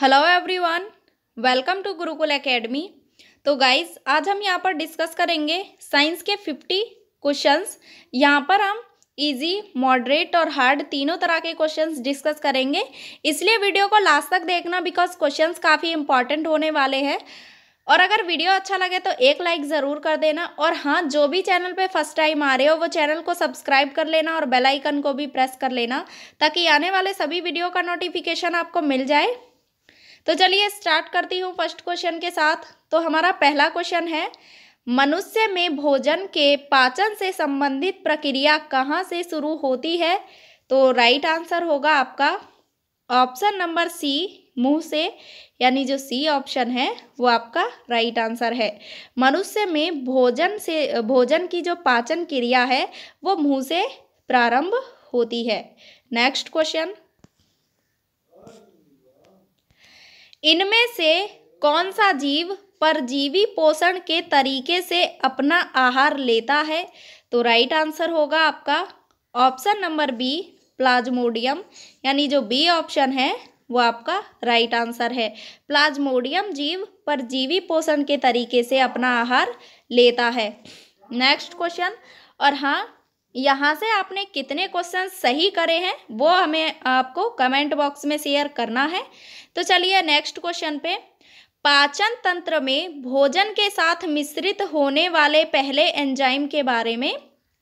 hello everyone welcome to Gurukul academy तो guys आज हम यहाँ पर डिस्कस करेंगे साइंस के फिफ्टी क्वेश्चंस यहाँ पर हम इजी मॉडरेट और हार्ड तीनों तरह के क्वेश्चंस डिस्कस करेंगे इसलिए वीडियो को लास्ट तक देखना बिकॉज क्वेश्चंस काफ़ी इंपॉर्टेंट होने वाले हैं और अगर वीडियो अच्छा लगे तो एक लाइक ज़रूर कर देना और हाँ जो भी चैनल पे फर्स्ट टाइम आ रहे हो वो चैनल को सब्सक्राइब कर लेना और बेल आइकन को भी प्रेस कर लेना ताकि आने वाले सभी वीडियो का नोटिफिकेशन आपको मिल जाए तो चलिए स्टार्ट करती हूँ फर्स्ट क्वेश्चन के साथ तो हमारा पहला क्वेश्चन है मनुष्य में भोजन के पाचन से संबंधित प्रक्रिया कहाँ से शुरू होती है तो राइट आंसर होगा आपका ऑप्शन नंबर सी मुंह से यानी जो सी ऑप्शन है वो आपका राइट आंसर है मनुष्य में भोजन से भोजन की जो पाचन क्रिया है वो मुंह से प्रारंभ होती है नेक्स्ट क्वेश्चन इनमें से कौन सा जीव परजीवी पोषण के तरीके से अपना आहार लेता है तो राइट आंसर होगा आपका ऑप्शन नंबर बी प्लाज्मोडियम यानी जो बी ऑप्शन है वो आपका राइट आंसर है प्लाज्मोडियम जीव परजीवी पोषण के तरीके से अपना आहार लेता है नेक्स्ट क्वेश्चन और हाँ यहाँ से आपने कितने क्वेश्चन सही करे हैं वो हमें आपको कमेंट बॉक्स में शेयर करना है तो चलिए नेक्स्ट क्वेश्चन पे पाचन तंत्र में भोजन के साथ मिश्रित होने वाले पहले एंजाइम के बारे में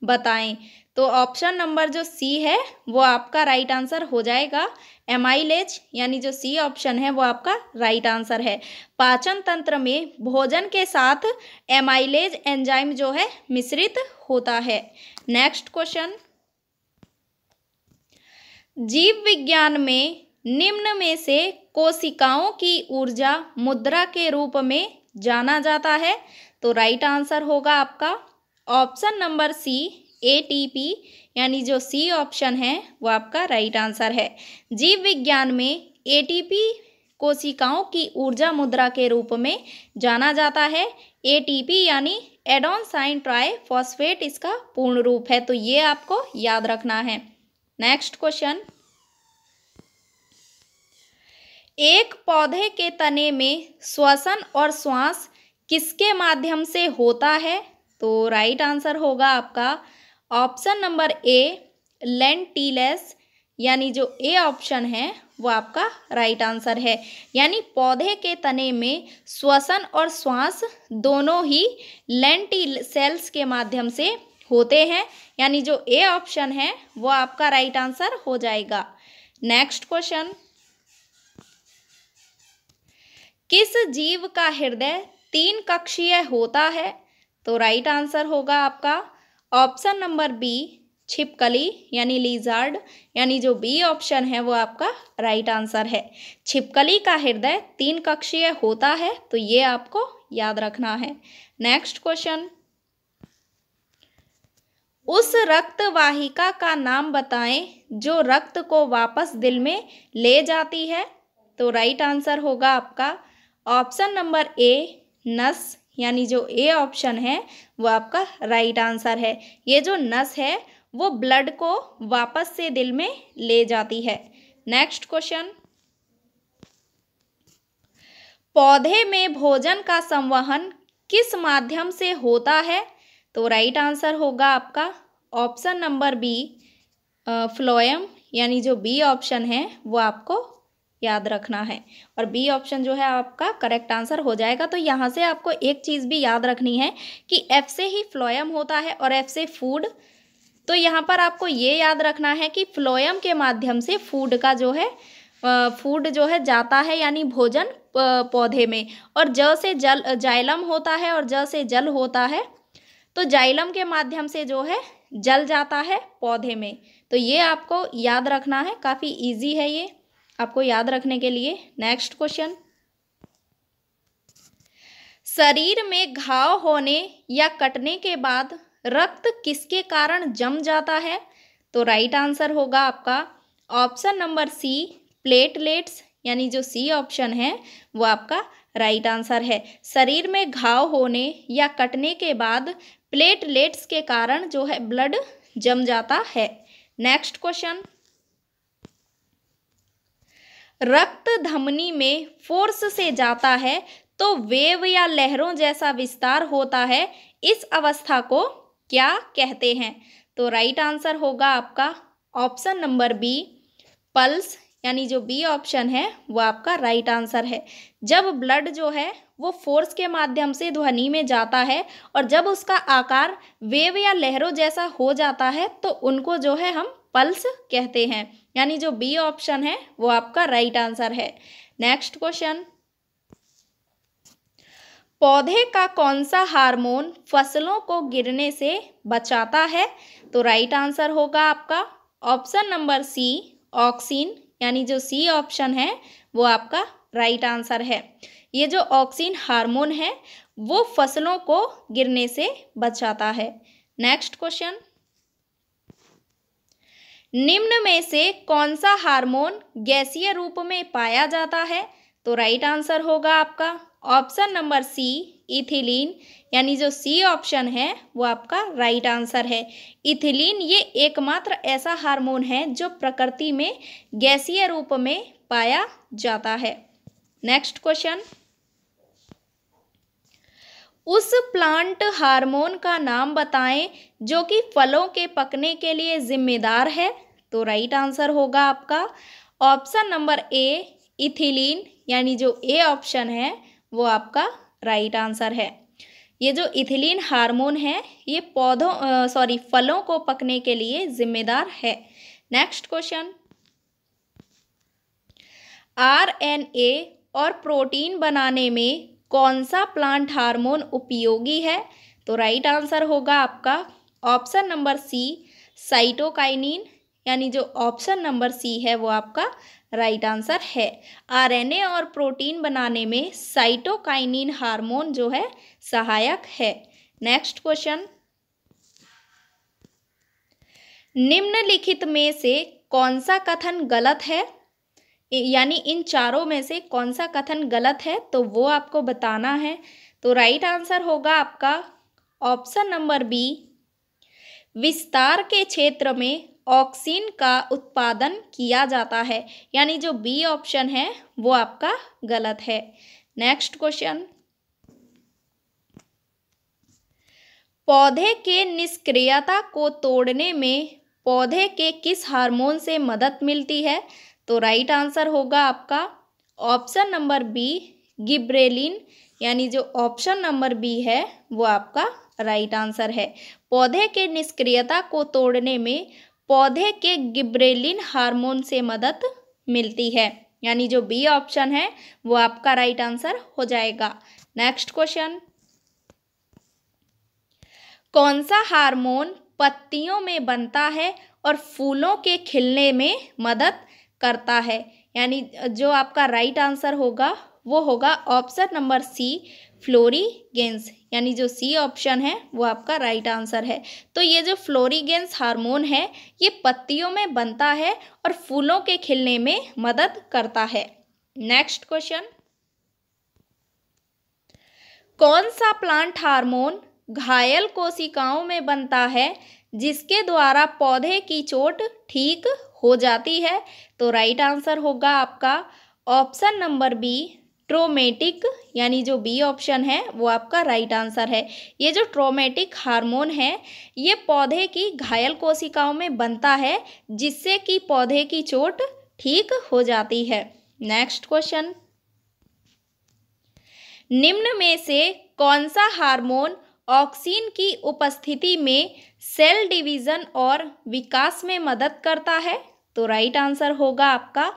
बताएं तो ऑप्शन नंबर जो सी है वो आपका राइट आंसर हो जाएगा एमाइलेज यानी जो सी ऑप्शन है वो आपका राइट आंसर है पाचन तंत्र में भोजन के साथ एमाइलेज एंजाइम जो है मिश्रित होता है नेक्स्ट क्वेश्चन जीव विज्ञान में निम्न में से कोशिकाओं की ऊर्जा मुद्रा के रूप में जाना जाता है तो राइट आंसर होगा आपका ऑप्शन नंबर सी एटीपी यानी जो सी ऑप्शन है वो आपका राइट आंसर है जीव विज्ञान में एटीपी कोशिकाओं की ऊर्जा मुद्रा के रूप में जाना जाता है एटीपी यानी एडोन साइन ट्राई फॉस्फेट इसका पूर्ण रूप है तो ये आपको याद रखना है नेक्स्ट क्वेश्चन एक पौधे के तने में श्वसन और श्वास किसके माध्यम से होता है तो राइट आंसर होगा आपका ऑप्शन नंबर ए लेंटीलेस यानी जो ए ऑप्शन है वो आपका राइट आंसर है यानी पौधे के तने में श्वसन और श्वास दोनों ही लेंटी सेल्स के माध्यम से होते हैं यानी जो ए ऑप्शन है वो आपका राइट आंसर हो जाएगा नेक्स्ट क्वेश्चन किस जीव का हृदय तीन कक्षीय होता है तो राइट आंसर होगा आपका ऑप्शन नंबर बी छिपकली यानी लीजार्ड यानी जो बी ऑप्शन है वो आपका राइट आंसर है छिपकली का हृदय तीन कक्षीय होता है तो ये आपको याद रखना है नेक्स्ट क्वेश्चन उस रक्त वाहिका का नाम बताएं जो रक्त को वापस दिल में ले जाती है तो राइट आंसर होगा आपका ऑप्शन नंबर ए नस यानी जो ए ऑप्शन है वो आपका राइट आंसर है ये जो नस है वो ब्लड को वापस से दिल में ले जाती है नेक्स्ट क्वेश्चन पौधे में भोजन का संवहन किस माध्यम से होता है तो राइट आंसर होगा आपका ऑप्शन नंबर बी फ्लोएम यानी जो बी ऑप्शन है वो आपको याद रखना है और बी ऑप्शन जो है आपका करेक्ट आंसर हो जाएगा तो यहाँ से आपको एक चीज़ भी याद रखनी है कि एफ से ही फ्लोयम होता है और एफ से फूड तो यहाँ पर आपको ये याद रखना है कि फ्लोयम के माध्यम से फूड का जो है फूड जो है जाता है यानी भोजन पौधे में और ज से जल जाइलम होता है और ज से जल होता है तो जाइलम के माध्यम से जो है जल जाता है पौधे में तो ये आपको याद रखना है काफ़ी ईजी है ये आपको याद रखने के लिए नेक्स्ट क्वेश्चन शरीर में घाव होने या कटने के बाद रक्त किसके कारण जम जाता है तो राइट आंसर होगा आपका ऑप्शन नंबर सी प्लेटलेट्स यानी जो सी ऑप्शन है वो आपका राइट आंसर है शरीर में घाव होने या कटने के बाद प्लेटलेट्स के कारण जो है ब्लड जम जाता है नेक्स्ट क्वेश्चन रक्त धमनी में फोर्स से जाता है तो वेव या लहरों जैसा विस्तार होता है इस अवस्था को क्या कहते हैं तो राइट आंसर होगा आपका ऑप्शन नंबर बी पल्स यानी जो बी ऑप्शन है वो आपका राइट आंसर है जब ब्लड जो है वो फोर्स के माध्यम से ध्वनि में जाता है और जब उसका आकार वेव या लहरों जैसा हो जाता है तो उनको जो है हम पल्स कहते हैं यानी जो बी ऑप्शन है वो आपका राइट आंसर है नेक्स्ट क्वेश्चन पौधे का कौन सा हार्मोन फसलों को गिरने से बचाता है तो राइट आंसर होगा आपका ऑप्शन नंबर सी ऑक्सीन यानी जो सी ऑप्शन है वो आपका राइट आंसर है ये जो ऑक्सीन हार्मोन है वो फसलों को गिरने से बचाता है नेक्स्ट क्वेश्चन निम्न में से कौन सा हार्मोन गैसीय रूप में पाया जाता है तो राइट आंसर होगा आपका ऑप्शन नंबर सी इथिलीन यानी जो सी ऑप्शन है वो आपका राइट आंसर है इथिलीन ये एकमात्र ऐसा हार्मोन है जो प्रकृति में गैसीय रूप में पाया जाता है नेक्स्ट क्वेश्चन उस प्लांट हार्मोन का नाम बताएं जो कि फलों के पकने के लिए जिम्मेदार है तो राइट आंसर होगा आपका ऑप्शन नंबर ए इथिलीन यानी जो ए ऑप्शन है वो आपका राइट आंसर है ये जो इथिलीन हार्मोन है ये पौधों सॉरी फलों को पकने के लिए जिम्मेदार है नेक्स्ट क्वेश्चन आरएनए और प्रोटीन बनाने में कौन सा प्लांट हार्मोन उपयोगी है तो राइट आंसर होगा आपका ऑप्शन नंबर सी साइटोकाइनिन यानी जो ऑप्शन नंबर सी है वो आपका राइट आंसर है आरएनए और प्रोटीन बनाने में साइटोकाइनिन हार्मोन जो है सहायक है नेक्स्ट क्वेश्चन निम्नलिखित में से कौन सा कथन गलत है यानी इन चारों में से कौन सा कथन गलत है तो वो आपको बताना है तो राइट आंसर होगा आपका ऑप्शन नंबर बी विस्तार के क्षेत्र में ऑक्सीन का उत्पादन किया जाता है यानी जो बी ऑप्शन है वो आपका गलत है नेक्स्ट क्वेश्चन पौधे के निष्क्रियता को तोड़ने में पौधे के किस हार्मोन से मदद मिलती है तो राइट आंसर होगा आपका ऑप्शन नंबर बी गिब्रेलिन यानी जो ऑप्शन नंबर बी है वो आपका राइट आंसर है पौधे के निष्क्रियता को तोड़ने में पौधे के गिब्रेलिन हार्मोन से मदद मिलती है यानी जो बी ऑप्शन है वो आपका राइट आंसर हो जाएगा नेक्स्ट क्वेश्चन कौन सा हार्मोन पत्तियों में बनता है और फूलों के खिलने में मदद करता है यानी जो आपका राइट आंसर होगा वो होगा ऑप्शन नंबर सी फ्लोरीगेंस यानी जो सी ऑप्शन है वो आपका राइट right आंसर है तो ये जो फ्लोरीगेंस हार्मोन है ये पत्तियों में बनता है और फूलों के खिलने में मदद करता है नेक्स्ट क्वेश्चन कौन सा प्लांट हार्मोन घायल कोशिकाओं में बनता है जिसके द्वारा पौधे की चोट ठीक हो जाती है तो राइट right आंसर होगा आपका ऑप्शन नंबर बी ट्रोमेटिक यानी जो बी ऑप्शन है वो आपका राइट right आंसर है ये जो ट्रोमेटिक हार्मोन है ये पौधे की घायल कोशिकाओं में बनता है जिससे कि पौधे की चोट ठीक हो जाती है नेक्स्ट क्वेश्चन निम्न में से कौन सा हार्मोन ऑक्सीन की उपस्थिति में सेल डिवीजन और विकास में मदद करता है तो राइट right आंसर होगा आपका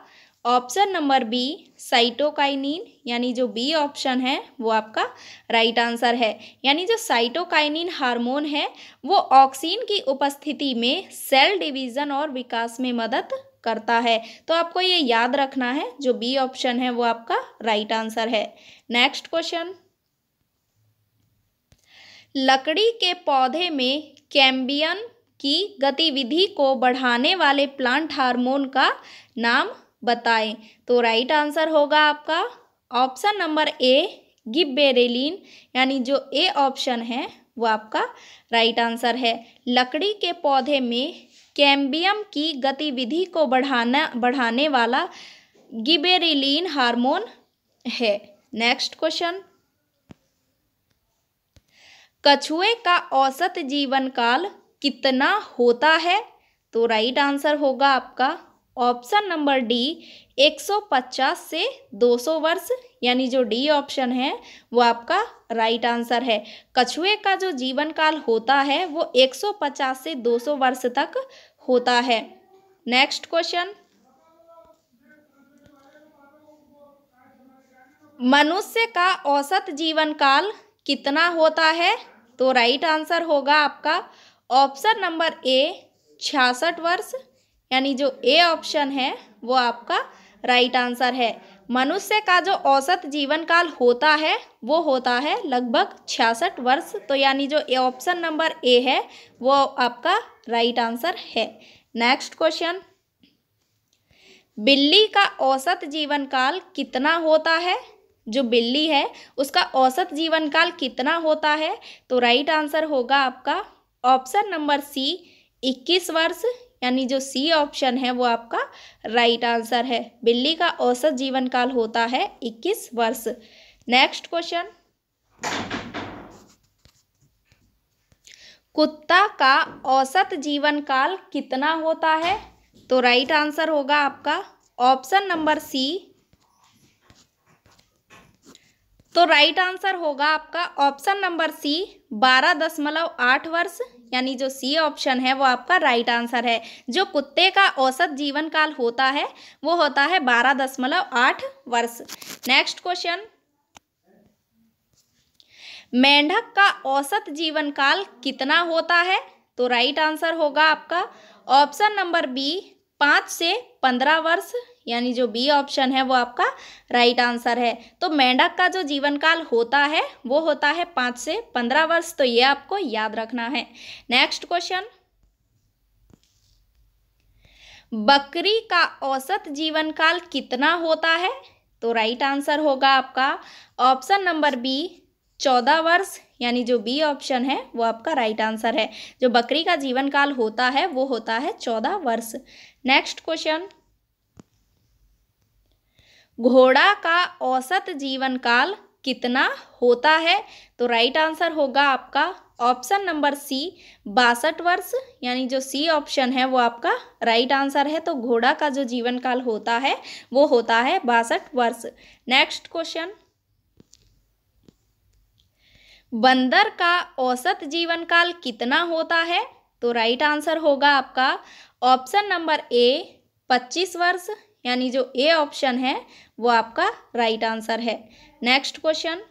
ऑप्शन नंबर बी साइटोकाइनिन यानी जो बी ऑप्शन है वो आपका राइट right आंसर है यानी जो साइटोकाइनिन हार्मोन है वो ऑक्सीन की उपस्थिति में सेल डिवीजन और विकास में मदद करता है तो आपको ये याद रखना है जो बी ऑप्शन है वो आपका राइट right आंसर है नेक्स्ट क्वेश्चन लकड़ी के पौधे में कैम्बियन की गतिविधि को बढ़ाने वाले प्लांट हार्मोन का नाम बताएं तो राइट आंसर होगा आपका ऑप्शन नंबर ए गिब्बेरेलिन यानी जो ए ऑप्शन है वो आपका राइट आंसर है लकड़ी के पौधे में कैम्बियम की गतिविधि को बढ़ाना बढ़ाने वाला गिबेरिलीन हार्मोन है नेक्स्ट क्वेश्चन कछुए का औसत जीवन काल कितना होता है तो राइट आंसर होगा आपका ऑप्शन नंबर डी 150 से 200 वर्ष यानी जो डी ऑप्शन है वो आपका राइट आंसर है कछुए का जो जीवन काल होता है वो 150 से 200 वर्ष तक होता है नेक्स्ट क्वेश्चन मनुष्य का औसत जीवन काल कितना होता है तो राइट आंसर होगा आपका ऑप्शन नंबर ए छियासठ वर्ष यानी जो ए ऑप्शन है वो आपका राइट आंसर है मनुष्य का जो औसत जीवन काल होता है वो होता है लगभग छियासठ वर्ष तो यानी जो ऑप्शन नंबर ए है वो आपका राइट आंसर है नेक्स्ट क्वेश्चन बिल्ली का औसत जीवन काल कितना होता है जो बिल्ली है उसका औसत जीवन काल कितना होता है तो राइट आंसर होगा आपका ऑप्शन नंबर सी इक्कीस वर्ष यानी जो सी ऑप्शन है वो आपका राइट आंसर है बिल्ली का औसत जीवन काल होता है 21 वर्ष नेक्स्ट क्वेश्चन कुत्ता का औसत जीवन काल कितना होता है तो राइट आंसर होगा आपका ऑप्शन नंबर सी तो राइट आंसर होगा आपका ऑप्शन नंबर सी बारह दशमलव आठ वर्ष यानी जो सी ऑप्शन है वो आपका राइट आंसर है जो कुत्ते का औसत जीवन काल होता है वो होता है बारह दशमलव आठ वर्ष नेक्स्ट क्वेश्चन मेंढक का औसत जीवन काल कितना होता है तो राइट आंसर होगा आपका ऑप्शन नंबर बी पाँच से पंद्रह वर्ष यानी जो बी ऑप्शन है वो आपका राइट आंसर है तो मेंढक का जो जीवन काल होता है वो होता है पाँच से पंद्रह वर्ष तो ये आपको याद रखना है नेक्स्ट क्वेश्चन बकरी का औसत जीवन काल कितना होता है तो राइट आंसर होगा आपका ऑप्शन नंबर बी चौदह वर्ष यानी जो बी ऑप्शन है वो आपका राइट आंसर है जो बकरी का जीवन काल होता है वो होता है चौदह वर्ष नेक्स्ट क्वेश्चन घोड़ा का औसत जीवन काल कितना होता है तो राइट आंसर होगा आपका ऑप्शन नंबर सी बासठ वर्ष यानी जो सी ऑप्शन है वो आपका राइट आंसर है तो घोड़ा का जो जीवन काल होता है वो होता है बासठ वर्ष नेक्स्ट क्वेश्चन बंदर का औसत जीवन काल कितना होता है तो राइट आंसर होगा आपका ऑप्शन नंबर ए पच्चीस वर्ष यानी जो ए ऑप्शन है वो आपका राइट आंसर है नेक्स्ट क्वेश्चन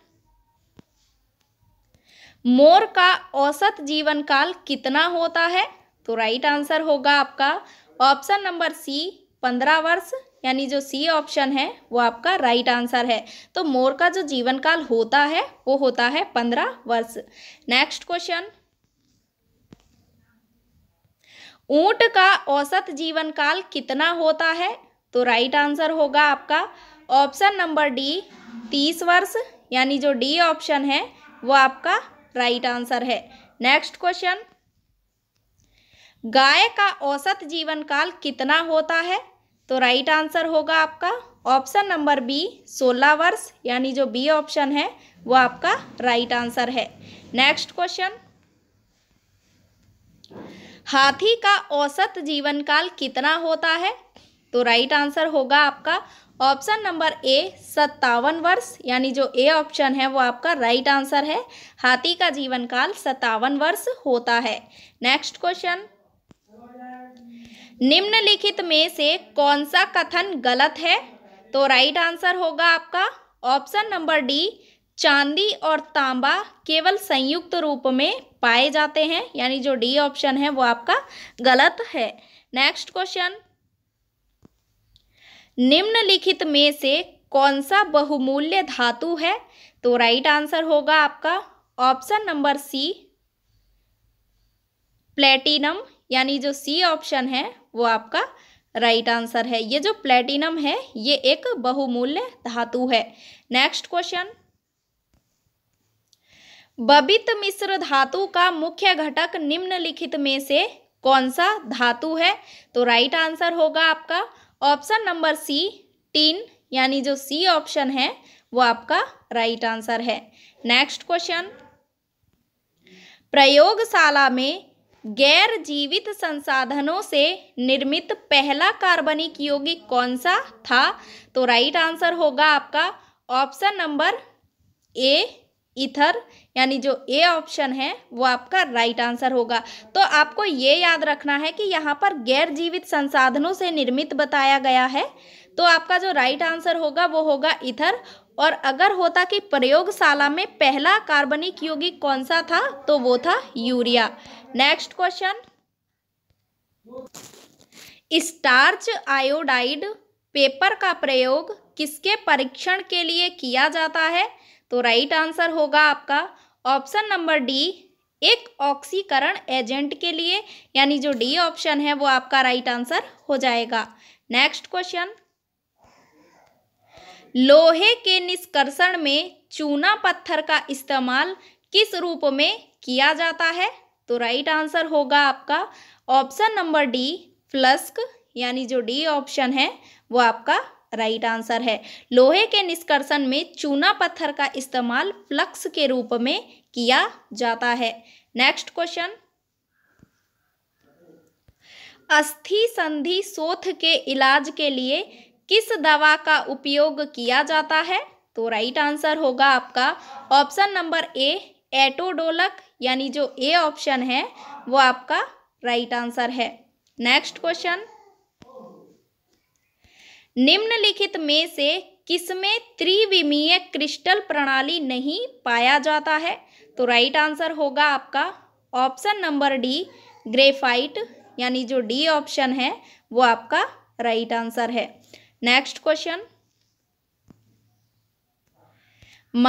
मोर का औसत जीवन काल कितना होता है तो राइट right आंसर होगा आपका ऑप्शन नंबर सी पंद्रह वर्ष यानी जो सी ऑप्शन है वो आपका राइट right आंसर है तो मोर का जो जीवन काल होता है वो होता है पंद्रह वर्ष नेक्स्ट क्वेश्चन ऊंट का औसत जीवन काल कितना होता है तो राइट आंसर होगा आपका ऑप्शन नंबर डी तीस वर्ष यानी जो डी ऑप्शन है वो आपका राइट आंसर है नेक्स्ट क्वेश्चन गाय का औसत जीवन काल कितना होता है तो राइट आंसर होगा आपका ऑप्शन नंबर बी सोलह वर्ष यानी जो बी ऑप्शन है वो आपका राइट आंसर है नेक्स्ट क्वेश्चन हाथी का औसत जीवन काल कितना होता है तो राइट आंसर होगा आपका ऑप्शन नंबर ए सत्तावन वर्ष यानी जो ए ऑप्शन है वो आपका राइट आंसर है हाथी का जीवन काल सत्तावन वर्ष होता है नेक्स्ट क्वेश्चन निम्नलिखित में से कौन सा कथन गलत है तो राइट आंसर होगा आपका ऑप्शन नंबर डी चांदी और तांबा केवल संयुक्त रूप में पाए जाते हैं यानी जो डी ऑप्शन है वो आपका गलत है नेक्स्ट क्वेश्चन निम्नलिखित में से कौन सा बहुमूल्य धातु है तो राइट आंसर होगा आपका ऑप्शन नंबर सी प्लेटिनम यानी जो सी ऑप्शन है वो आपका राइट आंसर है ये जो प्लेटिनम है ये एक बहुमूल्य धातु है नेक्स्ट क्वेश्चन बबित मिश्र धातु का मुख्य घटक निम्नलिखित में से कौन सा धातु है तो राइट आंसर होगा आपका ऑप्शन नंबर सी टीन यानी जो सी ऑप्शन है वो आपका राइट right आंसर है नेक्स्ट क्वेश्चन प्रयोगशाला में गैर जीवित संसाधनों से निर्मित पहला कार्बनिक यौगिक कौन सा था तो राइट right आंसर होगा आपका ऑप्शन नंबर ए ईथर यानी जो ए ऑप्शन है वो आपका राइट आंसर होगा तो आपको ये याद रखना है कि यहाँ पर गैर जीवित संसाधनों से निर्मित बताया गया है तो आपका जो राइट आंसर होगा वो होगा इथर और अगर होता कि प्रयोगशाला में पहला कार्बनिक यौगिक कौन सा था तो वो था urea next question starch iodide paper का प्रयोग किसके परीक्षण के लिए किया जाता है तो राइट आंसर होगा आपका ऑप्शन नंबर डी एक ऑक्सीकरण एजेंट के लिए यानी जो डी ऑप्शन है वो आपका राइट आंसर हो जाएगा नेक्स्ट क्वेश्चन लोहे के निष्कर्षण में चूना पत्थर का इस्तेमाल किस रूप में किया जाता है तो राइट आंसर होगा आपका ऑप्शन नंबर डी फ्लस्क यानी जो डी ऑप्शन है वो आपका राइट आंसर है लोहे के निष्कर्षण में चूना पत्थर का इस्तेमाल फ्लक्स के रूप में किया जाता है नेक्स्ट क्वेश्चन अस्थि संधि शोथ के इलाज के लिए किस दवा का उपयोग किया जाता है तो राइट आंसर होगा आपका ऑप्शन नंबर ए एटोडोलक यानी जो ए ऑप्शन है वो आपका राइट आंसर है नेक्स्ट क्वेश्चन निम्नलिखित में से किसमें त्रिविमीय क्रिस्टल प्रणाली नहीं पाया जाता है तो राइट आंसर होगा आपका ऑप्शन नंबर डी ग्रेफाइट यानी जो डी ऑप्शन है वो आपका राइट आंसर है नेक्स्ट क्वेश्चन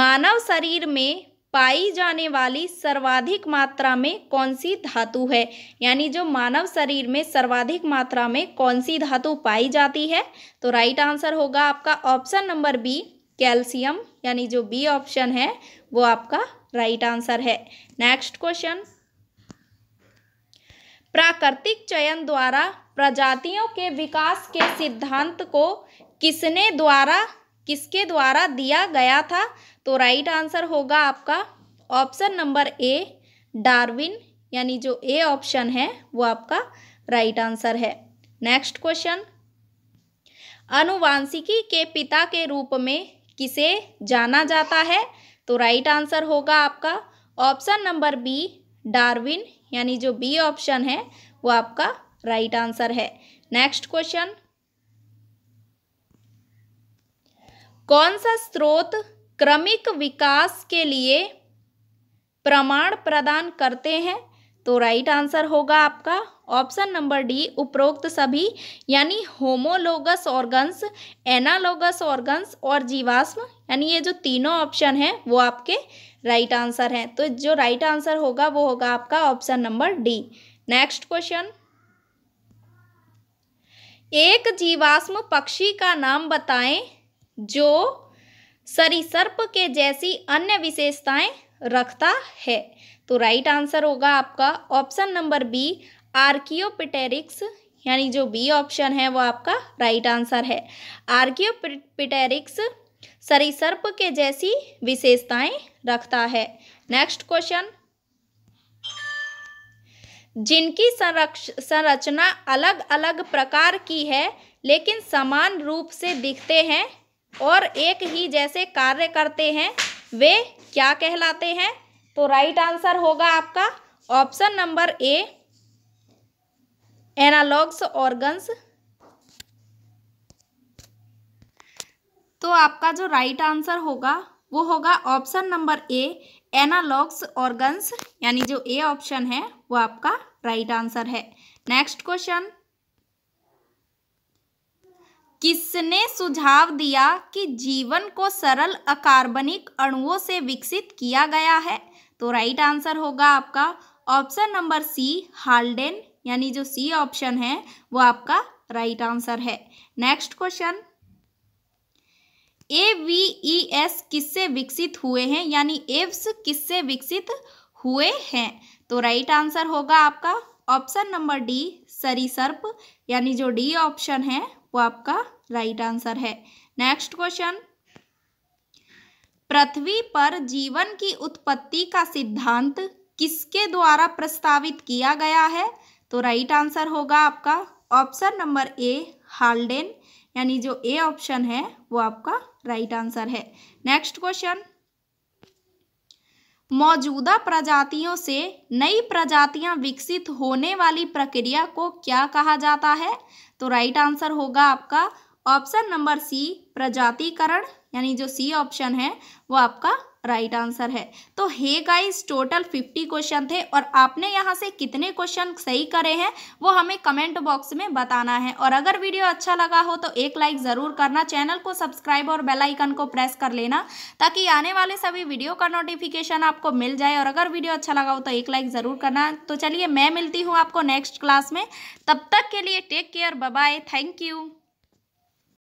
मानव शरीर में पाई जाने वाली सर्वाधिक मात्रा में कौन सी धातु है यानी जो मानव शरीर में सर्वाधिक मात्रा में कौन सी धातु पाई जाती है तो राइट आंसर होगा आपका ऑप्शन नंबर बी कैल्शियम यानी जो बी ऑप्शन है वो आपका राइट आंसर है नेक्स्ट क्वेश्चन प्राकृतिक चयन द्वारा प्रजातियों के विकास के सिद्धांत को किसने द्वारा किसके द्वारा दिया गया था तो राइट आंसर होगा आपका ऑप्शन नंबर ए डार्विन यानी जो ए ऑप्शन है वो आपका राइट आंसर है नेक्स्ट क्वेश्चन अनुवांशिकी के पिता के रूप में किसे जाना जाता है तो राइट आंसर होगा आपका ऑप्शन नंबर बी डार्विन यानी जो बी ऑप्शन है वो आपका राइट आंसर है नेक्स्ट क्वेश्चन कौन सा स्रोत क्रमिक विकास के लिए प्रमाण प्रदान करते हैं तो राइट आंसर होगा आपका ऑप्शन नंबर डी उपरोक्त सभी यानी होमोलोगस ऑर्गन्स एनालोगस ऑर्गन्स और जीवाश्म यानी ये जो तीनों ऑप्शन हैं वो आपके राइट आंसर हैं तो जो राइट आंसर होगा वो होगा आपका option number D next question एक जीवाश्म पक्षी का नाम बताएं जो सरीसर्प के जैसी अन्य विशेषताएं रखता है तो राइट आंसर होगा आपका ऑप्शन नंबर बी आर्कियोपिटेरिक्स यानी जो बी ऑप्शन है वो आपका राइट आंसर है आर्कियोपिटेरिक्स सरीसर्प के जैसी विशेषताएं रखता है नेक्स्ट क्वेश्चन जिनकी संरक्ष संरचना अलग अलग प्रकार की है लेकिन समान रूप से दिखते हैं और एक ही जैसे कार्य करते हैं वे क्या कहलाते हैं तो राइट आंसर होगा आपका option number A analogous organs तो आपका जो राइट आंसर होगा वो होगा option number A analogous organs यानी जो ए ऑप्शन है वो आपका राइट आंसर है नेक्स्ट क्वेश्चन किसने सुझाव दिया कि जीवन को सरल अकार्बनिक अणुओं से विकसित किया गया है तो राइट आंसर होगा आपका ऑप्शन नंबर सी हाल्डेन यानी जो सी ऑप्शन है वो आपका राइट आंसर है next question A V E S किससे विकसित हुए हैं यानी एव्स किससे विकसित हुए हैं तो राइट आंसर होगा आपका ऑप्शन नंबर डी सरीसर्प यानी जो डी ऑप्शन है वो आपका राइट आंसर है नेक्स्ट क्वेश्चन पृथ्वी पर जीवन की उत्पत्ति का सिद्धांत किसके द्वारा प्रस्तावित किया गया है तो राइट आंसर होगा आपका ऑप्शन नंबर ए हाल्डेन यानी जो ए ऑप्शन है वो आपका राइट आंसर है नेक्स्ट क्वेश्चन मौजूदा प्रजातियों से नई प्रजातियां विकसित होने वाली प्रक्रिया को क्या कहा जाता है तो राइट आंसर होगा आपका ऑप्शन नंबर सी प्रजातिकरण यानी जो सी ऑप्शन है वो आपका राइट right आंसर है तो hey guys total fifty questions थे और आपने यहाँ से कितने क्वेश्चन सही करे हैं वो हमें कमेंट बॉक्स में बताना है और अगर वीडियो अच्छा लगा हो तो एक लाइक ज़रूर करना चैनल को सब्सक्राइब और बेल आइकन को प्रेस कर लेना ताकि आने वाले सभी वीडियो का नोटिफिकेशन आपको मिल जाए और अगर वीडियो अच्छा लगा हो तो एक लाइक ज़रूर करना तो चलिए मैं मिलती हूँ आपको नेक्स्ट क्लास में तब तक के लिए take care bye thank you